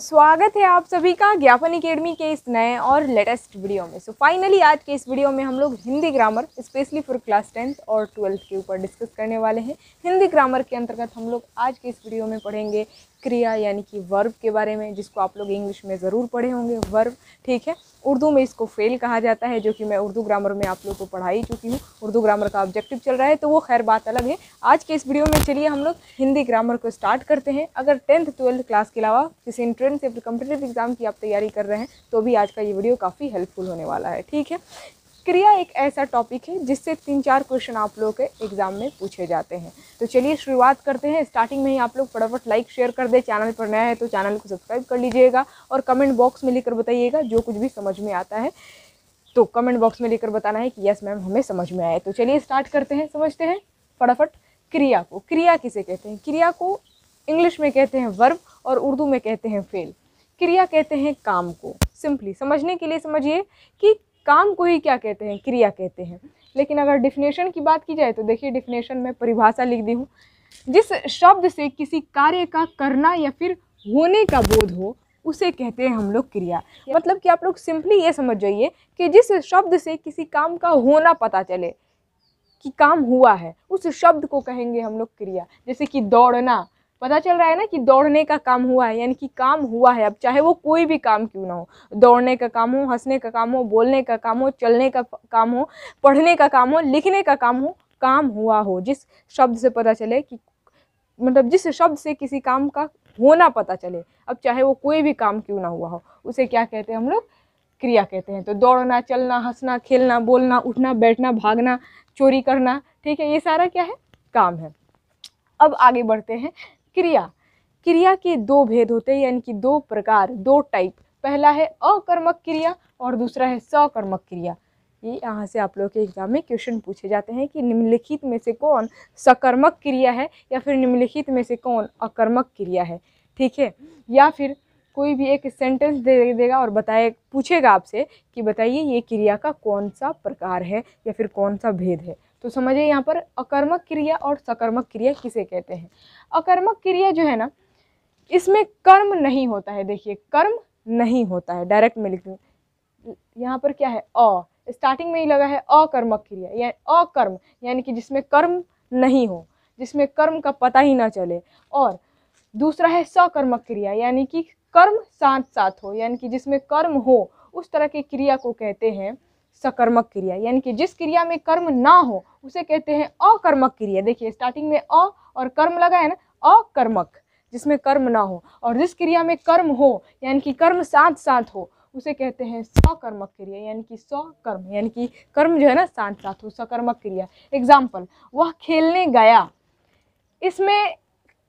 स्वागत है आप सभी का ज्ञापन अकेडमी के इस नए और लेटेस्ट वीडियो में सो so, फाइनली आज के इस वीडियो में हम लोग Hindi grammar specially for class tenth और ट्वेल्थ के ऊपर डिस्कस करने वाले हैं हिंदी ग्रामर के अंतर्गत हम लोग आज के इस वीडियो में पढ़ेंगे क्रिया यानी कि वर्ब के बारे में जिसको आप लोग इंग्लिश में ज़रूर पढ़े होंगे वर्ब ठीक है उर्दू में इसको फेल कहा जाता है जो कि मैं उर्दू ग्रामर में आप लोग को पढ़ा ही चुकी हूँ उर्दू ग्रामर का ऑब्जेक्टिव चल रहा है तो वो खैर बात अलग है आज के इस वीडियो में चलिए हम लोग हिंदी ग्रामर को स्टार्ट करते हैं अगर टेंथ ट्वेल्थ क्लास के अलावा किसी इंट्रेंस या फिर कम्पिटेटिव एग्ज़ाम की आप तैयारी कर रहे हैं तो भी आज का ये वीडियो काफ़ी हेल्पफुल होने वाला है ठीक है क्रिया एक ऐसा टॉपिक है जिससे तीन चार क्वेश्चन आप लोगों के एग्जाम में पूछे जाते हैं तो चलिए शुरुआत करते हैं स्टार्टिंग में ही आप लोग फटाफट लाइक शेयर कर दें चैनल पर नया है तो चैनल को सब्सक्राइब कर लीजिएगा और कमेंट बॉक्स में लिखकर बताइएगा जो कुछ भी समझ में आता है तो कमेंट बॉक्स में लेकर बताना है कि यस मैम हमें समझ में आए तो चलिए स्टार्ट करते हैं समझते हैं फटाफट क्रिया को क्रिया किसे कहते हैं क्रिया को इंग्लिश में कहते हैं वर्ब और उर्दू में कहते हैं फेल क्रिया कहते हैं काम को सिंपली समझने के लिए समझिए कि काम को ही क्या कहते हैं क्रिया कहते हैं लेकिन अगर डिफिनेशन की बात की जाए तो देखिए डिफिनेशन में परिभाषा लिख दी हूँ जिस शब्द से किसी कार्य का करना या फिर होने का बोध हो उसे कहते हैं हम लोग क्रिया मतलब कि आप लोग सिंपली ये समझ जाइए कि जिस शब्द से किसी काम का होना पता चले कि काम हुआ है उस शब्द को कहेंगे हम लोग क्रिया जैसे कि दौड़ना पता चल रहा है ना कि दौड़ने का काम हुआ है यानी कि काम हुआ है अब चाहे वो कोई भी काम क्यों ना हो दौड़ने का काम हो हंसने का काम हो बोलने का काम हो चलने का काम हो पढ़ने का काम हो लिखने का काम हो काम हुआ हो जिस शब्द से पता चले कि मतलब जिस शब्द से किसी काम का होना पता चले अब चाहे वो कोई भी काम क्यों ना हुआ हो उसे क्या कहते हैं हम लोग क्रिया कहते हैं तो दौड़ना चलना हंसना खेलना बोलना उठना बैठना भागना चोरी करना ठीक है ये सारा क्या है काम है अब आगे बढ़ते हैं क्रिया क्रिया के दो भेद होते हैं यानी कि दो प्रकार दो टाइप पहला है अकर्मक क्रिया और दूसरा है सकर्मक क्रिया ये यहाँ से आप लोग के एग्ज़ाम में क्वेश्चन पूछे जाते हैं कि निम्नलिखित में से कौन सकर्मक क्रिया है या फिर निम्नलिखित में से कौन अकर्मक क्रिया है ठीक है या फिर कोई भी एक सेंटेंस दे देगा और बताए पूछेगा आपसे कि बताइए ये क्रिया का कौन सा प्रकार है या फिर कौन सा भेद है तो समझिए यहाँ पर अकर्मक क्रिया और सकर्मक क्रिया किसे कहते हैं अकर्मक क्रिया जो है ना इसमें कर्म नहीं होता है देखिए कर्म नहीं होता है डायरेक्ट में लिख दूँ यहाँ पर क्या है अ स्टार्टिंग में ही लगा है अकर्मक क्रिया या अकर्म यानी कि जिसमें कर्म नहीं हो जिसमें कर्म का पता ही ना चले और दूसरा है सकर्मक क्रिया यानी कि कर्म साथ साथ हो यानी कि जिसमें कर्म हो उस तरह की क्रिया को कहते हैं सकर्मक क्रिया यानी कि जिस क्रिया में कर्म ना हो उसे कहते हैं अकर्मक क्रिया देखिए स्टार्टिंग में अ और कर्म लगा है ना अकर्मक जिसमें कर्म ना हो और जिस क्रिया में कर्म हो यानी कि कर्म साथ साथ हो उसे कहते हैं सकर्मक क्रिया यानी कि सकर्म यानी कि कर्म जो है ना साथ साथ हो सकर्मक क्रिया एग्जाम्पल वह खेलने गया इसमें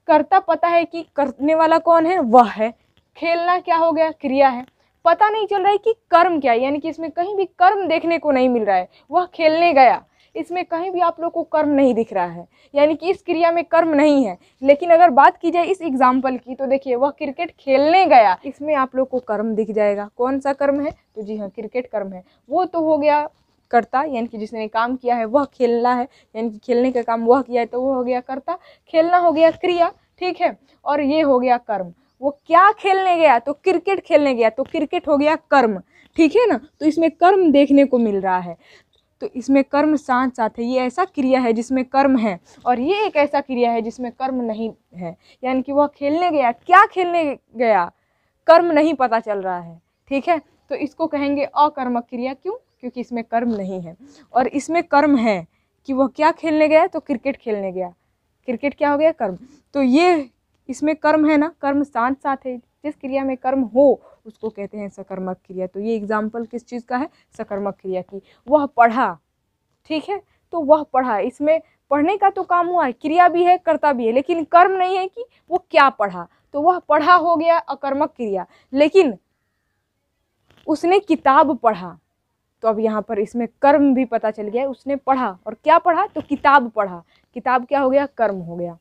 करता पता है कि करने वाला कौन है वह है खेलना क्या हो गया क्रिया है पता नहीं चल रहा है कि कर्म क्या है यानी कि इसमें कहीं भी कर्म देखने को नहीं मिल रहा है वह खेलने गया इसमें कहीं भी आप लोग को कर्म नहीं दिख रहा है यानी कि इस क्रिया में कर्म नहीं है लेकिन अगर बात की जाए इस एग्जाम्पल की तो देखिए वह क्रिकेट खेलने गया इसमें आप लोग को कर्म दिख जाएगा कौन सा कर्म है तो जी हाँ क्रिकेट कर्म है वो तो हो गया करता यानी कि जिसने काम किया है वह खेलना है यानी कि खेलने का काम वह किया है तो वह हो गया करता खेलना हो गया क्रिया ठीक है और ये हो गया कर्म वो क्या खेलने गया तो क्रिकेट खेलने गया तो क्रिकेट हो गया कर्म ठीक है ना तो इसमें कर्म देखने को मिल रहा है तो इसमें कर्म साथ साथ है ये ऐसा क्रिया है जिसमें कर्म है और ये एक ऐसा क्रिया है जिसमें कर्म नहीं है यानी कि वह खेलने गया क्या खेलने गया कर्म नहीं पता चल रहा है ठीक है तो इसको कहेंगे अकर्मक क्रिया क्यों क्योंकि इसमें कर्म नहीं है और इसमें कर्म है कि वह क्या खेलने गया तो क्रिकेट खेलने गया क्रिकेट क्या हो गया कर्म तो ये इसमें कर्म है ना कर्म साथ साथ है जिस क्रिया में कर्म हो उसको कहते हैं सकर्मक क्रिया तो ये एग्जाम्पल किस चीज़ का है सकर्मक क्रिया की वह पढ़ा ठीक है तो वह पढ़ा इसमें पढ़ने का तो काम हुआ है क्रिया भी है कर्ता भी है लेकिन कर्म नहीं है कि वो क्या पढ़ा तो वह पढ़ा हो गया अकर्मक क्रिया लेकिन उसने किताब पढ़ा तो अब यहाँ पर इसमें कर्म भी पता चल गया उसने पढ़ा और क्या पढ़ा तो किताब पढ़ा किताब क्या हो गया कर्म हो गया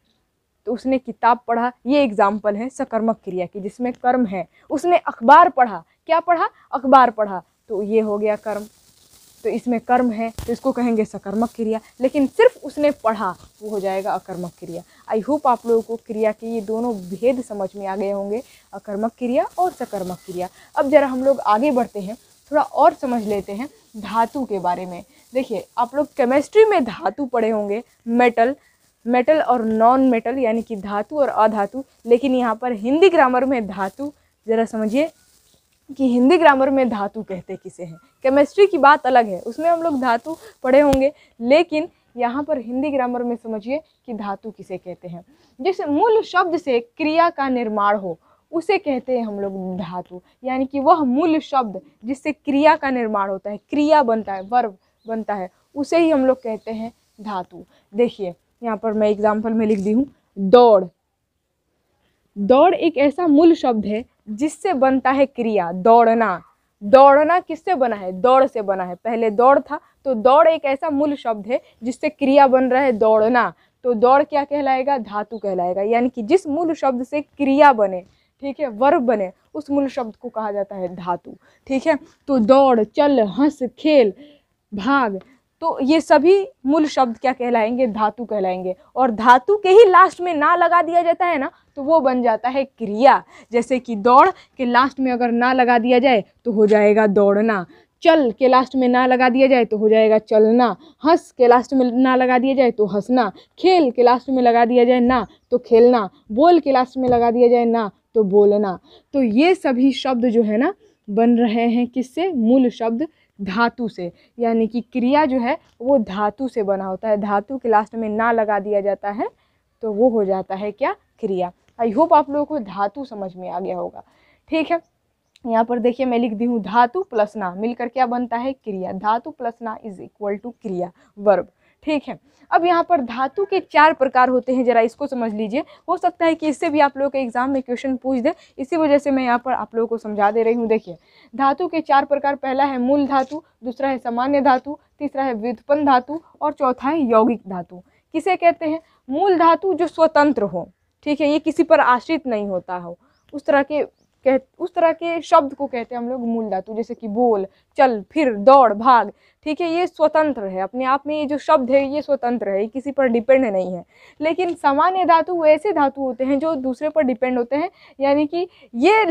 तो उसने किताब पढ़ा ये एग्जाम्पल है सकर्मक क्रिया की जिसमें कर्म है उसने अखबार पढ़ा क्या पढ़ा अखबार पढ़ा तो ये हो गया कर्म तो इसमें कर्म है तो इसको कहेंगे सकर्मक क्रिया लेकिन सिर्फ उसने पढ़ा वो हो जाएगा अकर्मक क्रिया आई होप आप लोगों को क्रिया के ये दोनों भेद समझ में आ गए होंगे अकर्मक क्रिया और सकर्मक क्रिया अब ज़रा हम लोग आगे बढ़ते हैं थोड़ा और समझ लेते हैं धातु के बारे में देखिए आप लोग केमिस्ट्री में धातु पढ़े होंगे मेटल मेटल और नॉन मेटल यानी कि धातु और अधातु लेकिन यहाँ पर हिंदी ग्रामर में धातु ज़रा समझिए कि हिंदी ग्रामर में धातु कहते किसे हैं केमिस्ट्री की बात अलग है उसमें हम लोग धातु पढ़े होंगे लेकिन यहाँ पर हिंदी ग्रामर में समझिए कि धातु किसे कहते हैं जिस मूल शब्द से क्रिया का निर्माण हो उसे कहते हैं हम लोग धातु यानी कि वह मूल शब्द जिससे क्रिया का निर्माण होता है क्रिया बनता है वर्व बनता है उसे ही हम लोग कहते हैं धातु देखिए यहाँ पर मैं एग्जाम्पल में लिख दी हूँ दौड़ दौड़ एक ऐसा मूल शब्द है जिससे बनता है क्रिया दौड़ना दौड़ना किससे बना है दौड़ से बना है पहले दौड़ था तो दौड़ एक ऐसा मूल शब्द है जिससे क्रिया बन रहा है दौड़ना तो दौड़ क्या कहलाएगा धातु कहलाएगा यानी कि जिस मूल शब्द से क्रिया बने ठीक है वर्ब बने उस मूल शब्द को कहा जाता है धातु ठीक है तो दौड़ चल हंस खेल भाग तो ये सभी मूल शब्द क्या कहलाएंगे धातु कहलाएंगे और धातु के ही लास्ट में ना लगा दिया जाता है ना तो वो बन जाता है क्रिया जैसे कि दौड़ के लास्ट में अगर ना लगा दिया जाए तो हो जाएगा दौड़ना चल के लास्ट में ना लगा दिया जाए तो हो जाएगा चलना हंस के लास्ट में ना लगा दिया जाए तो हंसना खेल के लास्ट में लगा दिया जाए ना तो खेलना बोल के लास्ट में लगा दिया जाए ना तो बोलना तो ये सभी शब्द जो है ना बन रहे हैं किससे मूल शब्द धातु से यानी कि क्रिया जो है वो धातु से बना होता है धातु के लास्ट में ना लगा दिया जाता है तो वो हो जाता है क्या क्रिया आई होप आप लोगों को धातु समझ में आ गया होगा ठीक है यहाँ पर देखिए मैं लिख दी हूँ धातु प्लस ना मिलकर क्या बनता है क्रिया धातु प्लस ना इज इक्वल टू क्रिया वर्ब ठीक है अब यहाँ पर धातु के चार प्रकार होते हैं ज़रा इसको समझ लीजिए हो सकता है कि इससे भी आप लोगों के एग्ज़ाम में क्वेश्चन पूछ दें इसी वजह से मैं यहाँ पर आप लोगों को समझा दे रही हूँ देखिए धातु के चार प्रकार पहला है मूल धातु दूसरा है सामान्य धातु तीसरा है व्युत्पन्न धातु और चौथा है यौगिक धातु किसे कहते हैं मूल धातु जो स्वतंत्र हो ठीक है ये किसी पर आश्रित नहीं होता हो उस तरह के कह उस तरह के शब्द को कहते हैं हम लोग मूल धातु जैसे कि बोल चल फिर दौड़ भाग ठीक है ये स्वतंत्र है अपने आप में ये जो शब्द है ये स्वतंत्र है ये किसी पर डिपेंड नहीं है लेकिन सामान्य धातु ऐसे धातु होते हैं जो दूसरे पर डिपेंड होते हैं यानी कि ये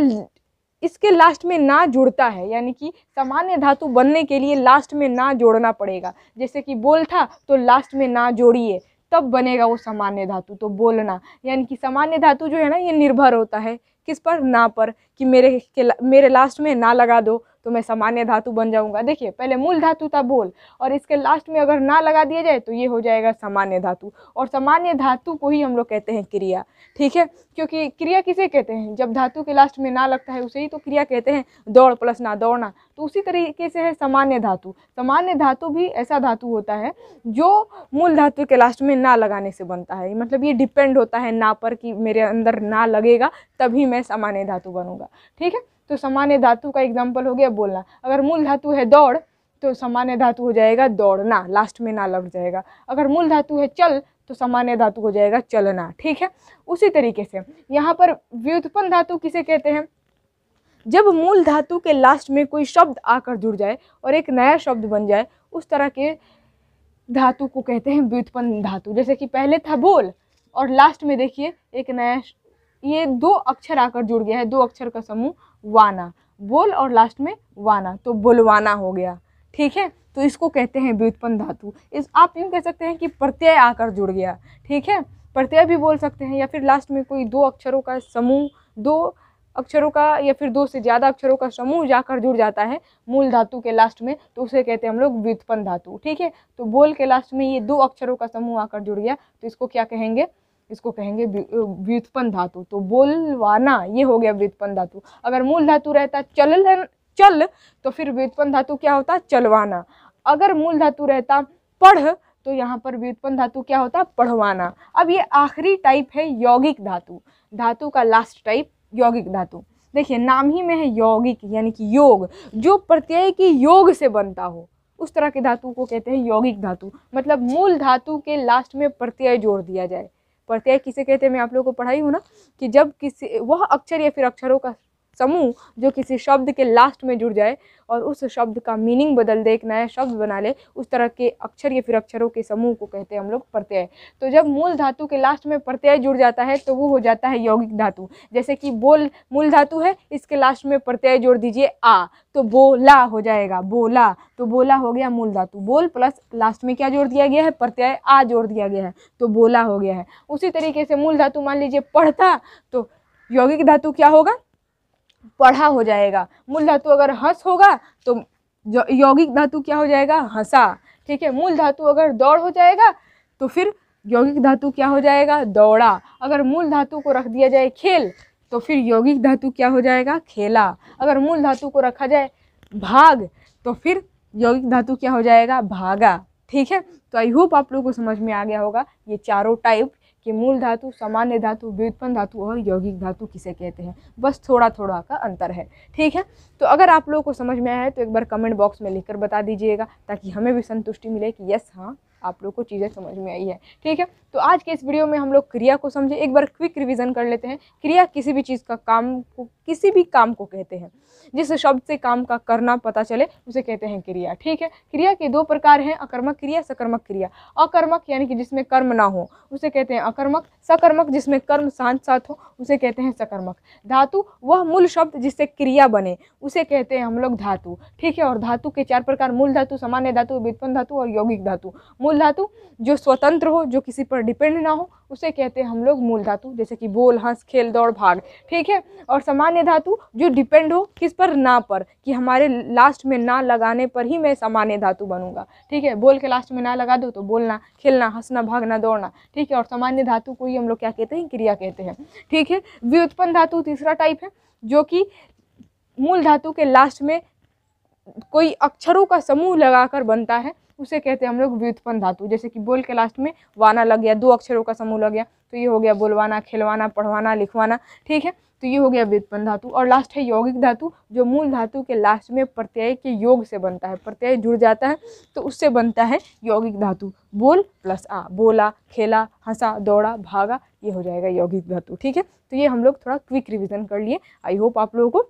इसके लास्ट में ना जुड़ता है यानी कि सामान्य धातु बनने के लिए लास्ट में ना जोड़ना पड़ेगा जैसे कि बोल था तो लास्ट में ना जोड़िए तब बनेगा वो सामान्य धातु तो बोलना यानी कि सामान्य धातु जो है ना ये निर्भर होता है किस पर ना पर कि मेरे के मेरे लास्ट में ना लगा दो तो मैं सामान्य धातु बन जाऊँगा देखिए पहले मूल धातु था बोल और इसके लास्ट में अगर ना लगा दिया जाए तो ये हो जाएगा सामान्य धातु और सामान्य धातु को ही हम लोग कहते हैं क्रिया ठीक है क्योंकि क्रिया किसे कहते हैं जब धातु के लास्ट में ना लगता है उसे ही तो क्रिया कहते हैं दौड़ प्लस ना दौड़ना तो उसी तरीके से है सामान्य धातु सामान्य धातु भी ऐसा धातु होता है जो मूल धातु के लास्ट में ना लगाने से बनता है मतलब ये डिपेंड होता है ना पर कि मेरे अंदर ना लगेगा तभी मैं सामान्य धातु बनूंगा ठीक है तो सामान्य धातु का एग्जाम्पल हो गया बोलना अगर मूल धातु है दौड़ तो सामान्य धातु हो जाएगा दौड़ना लास्ट में ना लग जाएगा अगर मूल धातु है चल तो सामान्य धातु हो जाएगा चलना ठीक है उसी तरीके से यहाँ पर व्युत्पन्न धातु किसे कहते हैं जब मूल धातु के लास्ट में कोई शब्द आकर जुड़ जाए और एक नया शब्द बन जाए उस तरह के धातु को कहते हैं व्युत्पन्न धातु जैसे कि पहले था बोल और लास्ट में देखिए एक नया ये दो अक्षर आकर जुड़ गया है दो अक्षर का समूह वाना बोल और लास्ट में वाना तो बोलवाना हो गया ठीक है तो इसको कहते हैं व्युत्पन्न धातु इस आप यूँ कह सकते हैं कि प्रत्यय आकर जुड़ गया ठीक है प्रत्यय भी बोल सकते हैं या फिर लास्ट में कोई दो अक्षरों का समूह दो अक्षरों का या फिर दो से ज़्यादा अक्षरों का समूह जाकर जुड़ जाता है मूल धातु के लास्ट में तो उसे कहते हैं हम लोग व्युत्पन्न धातु ठीक है तो बोल के लास्ट में ये दो अक्षरों का समूह आकर जुड़ गया तो इसको क्या कहेंगे इसको कहेंगे व्युत्पन्न धातु तो बोलवाना ये हो गया व्युत्पन्न धातु अगर मूल धातु रहता चल चल तो फिर व्युत्पन्न धातु क्या होता चलवाना अगर मूल धातु रहता पढ़ तो यहाँ पर व्युत्पन्न धातु क्या होता पढ़वाना अब ये आखिरी टाइप है यौगिक धातु धातु का लास्ट टाइप यौगिक धातु देखिए नाम ही में है यौगिक यानी कि योग जो प्रत्यय के योग से बनता हो उस तरह के धातु को कहते हैं यौगिक धातु मतलब मूल धातु के लास्ट में प्रत्यय जोड़ दिया जाए प्रत्यय किसे कहते हैं मैं आप लोगों को पढ़ाई हूँ ना कि जब किसी वह अक्षर या फिर अक्षरों का समूह जो किसी शब्द के लास्ट में जुड़ जाए और उस शब्द का मीनिंग बदल दे एक नया शब्द बना ले उस तरह के अक्षर या फिर अक्षरों के समूह को कहते हैं हम लोग प्रत्यय तो जब मूल धातु के लास्ट में प्रत्यय जुड़ जाता है तो वो हो जाता है यौगिक धातु जैसे कि बोल मूल धातु है इसके लास्ट में प्रत्यय जोड़ दीजिए आ तो बोला हो जाएगा बोला तो बोला हो गया मूल धातु बोल प्लस लास्ट में क्या जोड़ दिया गया है प्रत्यय आ जोड़ दिया गया है तो बोला हो गया है उसी तरीके से मूल धातु मान लीजिए पढ़ता तो यौगिक धातु क्या होगा पढ़ा हो जाएगा मूल धातु अगर हंस होगा तो यौगिक धातु क्या हो जाएगा हंसा ठीक है मूल धातु अगर दौड़ हो जाएगा तो फिर यौगिक धातु क्या हो जाएगा दौड़ा अगर मूल धातु को रख दिया जाए खेल तो फिर यौगिक धातु क्या हो जाएगा खेला अगर मूल धातु को रखा जाए भाग तो फिर यौगिक धातु क्या हो जाएगा भागा ठीक है तो आई होप आप लोगों को समझ में आ गया होगा ये चारों टाइप कि मूल धातु सामान्य धातु व्युत्पन्न धातु और यौगिक धातु किसे कहते हैं बस थोड़ा थोड़ा का अंतर है ठीक है तो अगर आप लोगों को समझ में आया है तो एक बार कमेंट बॉक्स में लिखकर बता दीजिएगा ताकि हमें भी संतुष्टि मिले कि यस हाँ आप लोग को चीज़ें समझ में आई है ठीक है तो आज के इस वीडियो में हम लोग क्रिया को समझे एक बार क्विक रिवीजन कर लेते हैं क्रिया किसी भी चीज़ का काम को किसी भी काम को कहते हैं जिस शब्द से काम का करना पता चले उसे कहते हैं क्रिया ठीक है क्रिया के दो प्रकार हैं अकर्मक क्रिया सकर्मक क्रिया अकर्मक यानी कि जिसमें कर्म ना हो उसे कहते हैं अकर्मक सकर्मक जिसमें कर्म साथ साथ हो उसे कहते हैं सकर्मक धातु वह मूल शब्द जिससे क्रिया बने उसे कहते हैं हम लोग धातु ठीक है और धातु के चार प्रकार मूल धातु सामान्य धातु वित्पन्न धातु और यौगिक धातु मूल धातु जो स्वतंत्र हो जो किसी पर डिपेंड ना हो उसे कहते हैं हम लोग मूल धातु जैसे कि बोल हंस खेल दौड़ भाग ठीक है और सामान्य धातु जो डिपेंड हो किस पर ना पर कि हमारे लास्ट में ना लगाने पर ही मैं सामान्य धातु बनूंगा ठीक है बोल के लास्ट में ना लगा दो तो बोलना खेलना हंसना भागना दौड़ना ठीक है और सामान्य धातु को ही हम लोग क्या कहते हैं क्रिया कहते हैं ठीक है व्युत्पन्न धातु तीसरा टाइप है जो कि मूल धातु के लास्ट में कोई अक्षरों का समूह लगाकर बनता है उसे कहते हैं हम लोग व्युत्पन्न धातु जैसे कि बोल के लास्ट में वाना लग गया दो अक्षरों का समूह लग गया तो ये हो गया बोलवाना खिलवाना पढ़वाना लिखवाना ठीक है तो ये हो गया व्युत्पन्न धातु और लास्ट है यौगिक धातु जो मूल धातु के लास्ट में प्रत्यय के योग से बनता है प्रत्यय जुड़ जाता है तो उससे बनता है यौगिक धातु बोल प्लस आ बोला खेला हंसा दौड़ा भागा ये हो जाएगा यौगिक धातु ठीक है तो ये हम लोग थोड़ा क्विक रिविज़न कर लिए आई होप आप लोगों को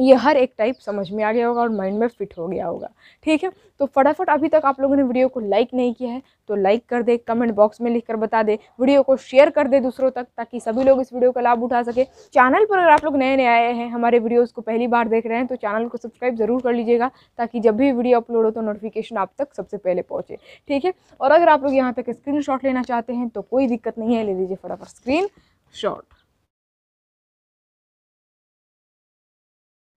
ये हर एक टाइप समझ में आ गया होगा और माइंड में फिट हो गया होगा ठीक है तो फटाफट अभी तक आप लोगों ने वीडियो को लाइक नहीं किया है तो लाइक कर दे कमेंट बॉक्स में लिख कर बता दे वीडियो को शेयर कर दे दूसरों तक ताकि सभी लोग इस वीडियो का लाभ उठा सके चैनल पर अगर आप लोग नए नए आए हैं हमारे वीडियोज़ को पहली बार देख रहे हैं तो चैनल को सब्सक्राइब ज़रूर कर लीजिएगा ताकि जब भी वीडियो अपलोड हो तो नोटिफिकेशन आप तक सबसे पहले पहुँचे ठीक है और अगर आप लोग यहाँ तक स्क्रीन लेना चाहते हैं तो कोई दिक्कत नहीं है ले लीजिए फटाफट स्क्रीन शॉट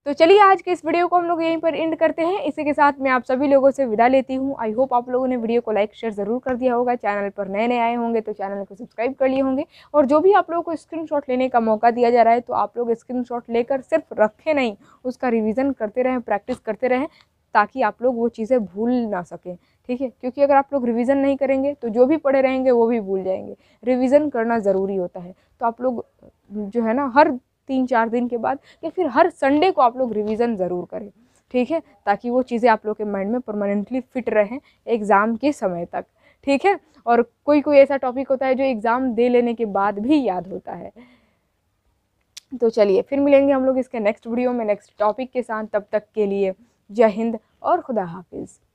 तो चलिए आज के इस वीडियो को हम लोग यहीं पर एंड करते हैं इसी के साथ मैं आप सभी लोगों से विदा लेती हूँ आई होप आप लोगों ने वीडियो को लाइक शेयर ज़रूर कर दिया होगा चैनल पर नए नए आए होंगे तो चैनल को सब्सक्राइब कर लिए होंगे और जो भी आप लोगों को स्क्रीनशॉट लेने का मौका दिया जा रहा है तो आप लोग स्क्रीन लेकर सिर्फ रखें नहीं उसका रिविज़न करते रहें प्रैक्टिस करते रहें ताकि आप लोग वो चीज़ें भूल ना सकें ठीक है क्योंकि अगर आप लोग रिवीजन नहीं करेंगे तो जो भी पढ़े रहेंगे वो भी भूल जाएंगे रिवीजन करना ज़रूरी होता है तो आप लोग जो है ना हर तीन चार दिन के बाद या फिर हर संडे को आप लोग रिविज़न ज़रूर करें ठीक है ताकि वो चीज़ें आप लोग के माइंड में परमानेंटली फिट रहें एग्ज़ाम के समय तक ठीक है और कोई कोई ऐसा टॉपिक होता है जो एग्ज़ाम दे लेने के बाद भी याद होता है तो चलिए फिर मिलेंगे हम लोग इसके नेक्स्ट वीडियो में नेक्स्ट टॉपिक के साथ तब तक के लिए जय हिंद और खुदा हाफिज़